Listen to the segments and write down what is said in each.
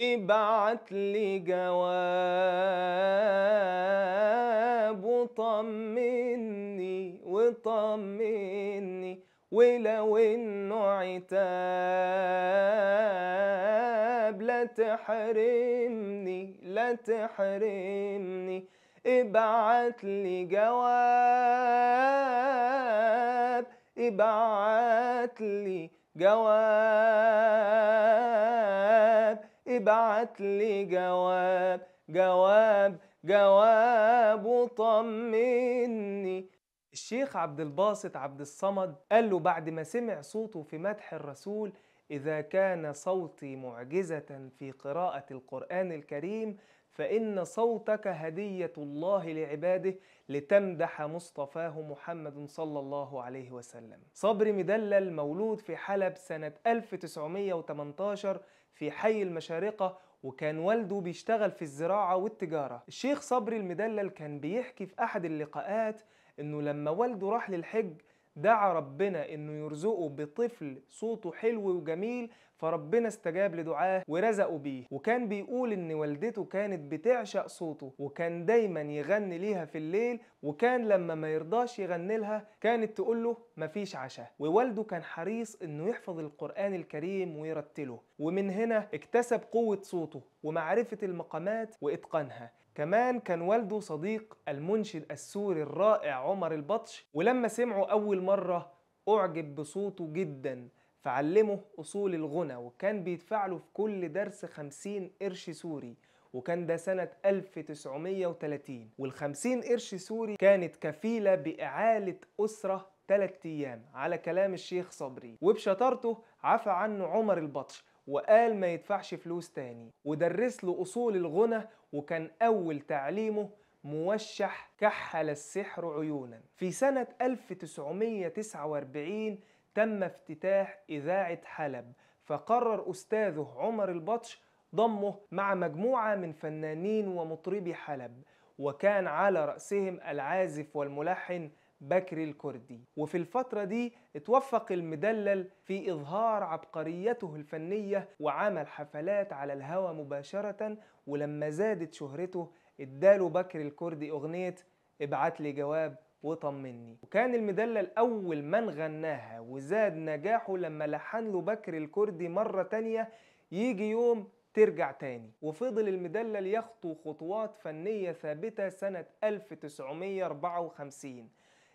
ابعت لي جواب وطمني وطمني ولو انه عتاب لا تحرمني لا تحرمني ابعت لي جواب ابعت لي جواب ابعت لي جواب جواب جواب وطمني الشيخ عبد الباسط عبد الصمد قال له بعد ما سمع صوته في مدح الرسول إذا كان صوتي معجزة في قراءة القرآن الكريم فإن صوتك هدية الله لعباده لتمدح مصطفاه محمد صلى الله عليه وسلم صبري مدلل مولود في حلب سنة 1918 في حي المشارقة وكان والده بيشتغل في الزراعة والتجارة الشيخ صبري المدلل كان بيحكي في أحد اللقاءات إنه لما والده راح للحج دعا ربنا إنه يرزقه بطفل صوته حلو وجميل فربنا استجاب لدعاه ورزقه بيه وكان بيقول ان والدته كانت بتعشق صوته وكان دايما يغني ليها في الليل وكان لما ما يرضاش يغني لها كانت تقول له مفيش عشاء ووالده كان حريص انه يحفظ القرآن الكريم ويرتله ومن هنا اكتسب قوة صوته ومعرفة المقامات وإتقانها كمان كان والده صديق المنشد السوري الرائع عمر البطش ولما سمعه أول مرة أعجب بصوته جداً فعلمه أصول الغنى وكان بيدفع له في كل درس 50 قرش سوري وكان ده سنة 1930 وال 50 قرش سوري كانت كفيلة بإعالة أسرة ثلاثة أيام على كلام الشيخ صبري وبشطارته عفى عنه عمر البطش وقال ما يدفعش فلوس تاني ودرس له أصول الغنى وكان أول تعليمه موشح كحل السحر عيونا في سنة 1949 تم افتتاح إذاعة حلب فقرر أستاذه عمر البطش ضمه مع مجموعة من فنانين ومطربي حلب وكان على رأسهم العازف والملحن بكري الكردي وفي الفترة دي اتوفق المدلل في إظهار عبقريته الفنية وعمل حفلات على الهوى مباشرة ولما زادت شهرته اداله بكري الكردي أغنية ابعت لي جواب وطمني وكان المدلة الأول من غناها وزاد نجاحه لما لحن له بكر الكردي مرة تانية يجي يوم ترجع تاني وفضل المدلل يخطو خطوات فنية ثابتة سنة 1954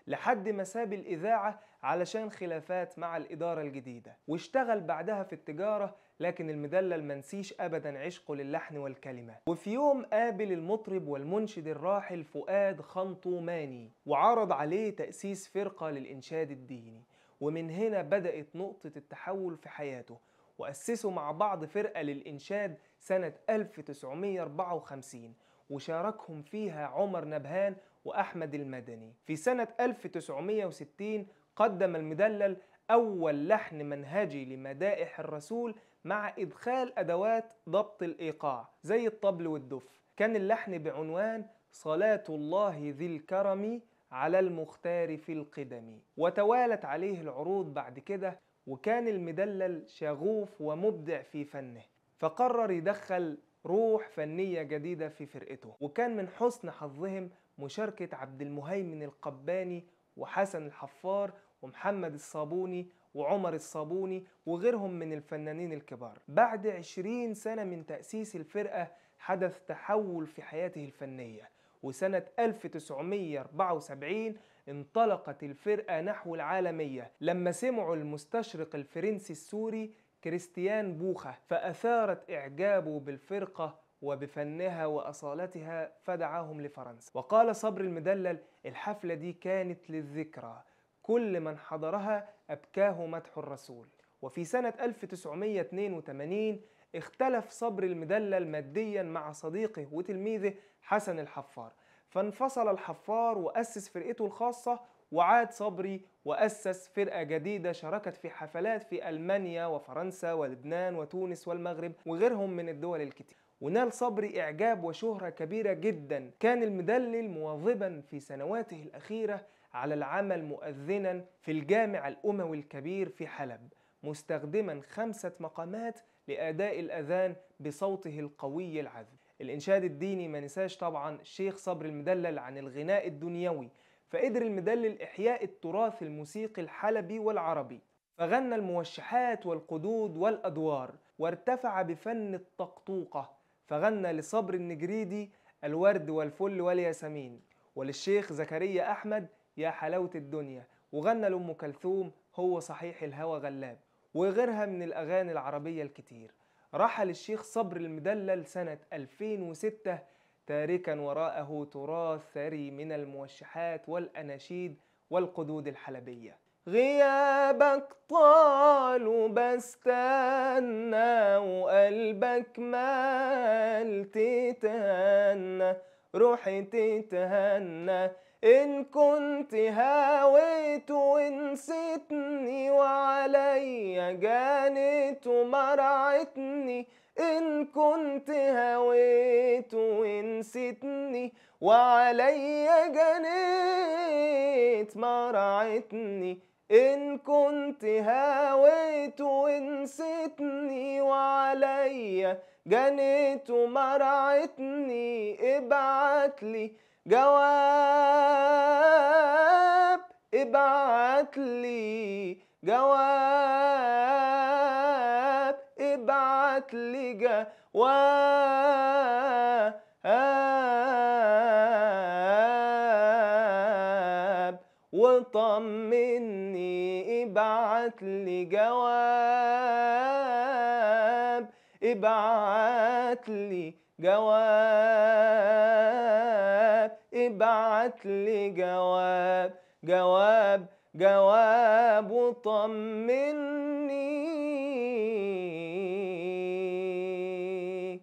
لحد ما ساب الإذاعة علشان خلافات مع الإدارة الجديدة واشتغل بعدها في التجارة لكن المدلل منسيش أبدا عشقه للحن والكلمة وفي يوم قابل المطرب والمنشد الراحل فؤاد خنطوماني وعرض عليه تأسيس فرقة للإنشاد الديني ومن هنا بدأت نقطة التحول في حياته وأسسوا مع بعض فرقة للإنشاد سنة 1954 وشاركهم فيها عمر نبهان وأحمد المدني في سنة 1960 قدم المدلل أول لحن منهجي لمدائح الرسول مع إدخال أدوات ضبط الإيقاع زي الطبل والدف كان اللحن بعنوان صلاة الله ذي الكرم على المختار في القدم وتوالت عليه العروض بعد كده وكان المدلل شغوف ومبدع في فنه فقرر يدخل روح فنية جديدة في فرقته وكان من حسن حظهم مشاركة عبد المهيمن القباني وحسن الحفار ومحمد الصابوني وعمر الصابوني وغيرهم من الفنانين الكبار بعد عشرين سنة من تأسيس الفرقة حدث تحول في حياته الفنية وسنة 1974 انطلقت الفرقة نحو العالمية لما سمعوا المستشرق الفرنسي السوري كريستيان بوخة فأثارت إعجابه بالفرقة وبفنها وأصالتها فدعاهم لفرنسا وقال صبر المدلل الحفلة دي كانت للذكرى كل من حضرها أبكاه مدح الرسول وفي سنة 1982 اختلف صبر المدلل ماديا مع صديقه وتلميذه حسن الحفار فانفصل الحفار وأسس فرقته الخاصة وعاد صبري وأسس فرقة جديدة شاركت في حفلات في ألمانيا وفرنسا ولبنان وتونس والمغرب وغيرهم من الدول الكتير ونال صبري إعجاب وشهرة كبيرة جدا كان المدلل مواظبا في سنواته الأخيرة على العمل مؤذنا في الجامع الأموي الكبير في حلب مستخدما خمسة مقامات لأداء الأذان بصوته القوي العذب الإنشاد الديني ما نساش طبعا الشيخ صبر المدلل عن الغناء الدنيوي فقدر المدلل إحياء التراث الموسيقي الحلبي والعربي فغنى الموشحات والقدود والأدوار وارتفع بفن الطقطوقة فغنى لصبر النجريدي الورد والفل والياسمين وللشيخ زكريا أحمد يا حلاوة الدنيا وغنى لأم كلثوم هو صحيح الهوى غلاب وغيرها من الأغاني العربية الكتير رحل الشيخ صبر المدلل سنة 2006 تاركا وراءه تراث ثري من الموشحات والأناشيد والقدود الحلبية غيابك طال وبستنى وقلبك مال تتهنى روحي تتهنى إن كنت هاويت ونسيتني وعلي جانت ومرعتني إن كنت هويت ونسيتني وعلي جنيت مرعتني إن كنت هويت ونسيتني وعلي جنيت ومرعتني ابعتلي جواب ابعت لي جواب ابعت لي جواب وطمني ابعت لي جواب ابعت لي جواب ابعت لي جواب جواب جواب وطمني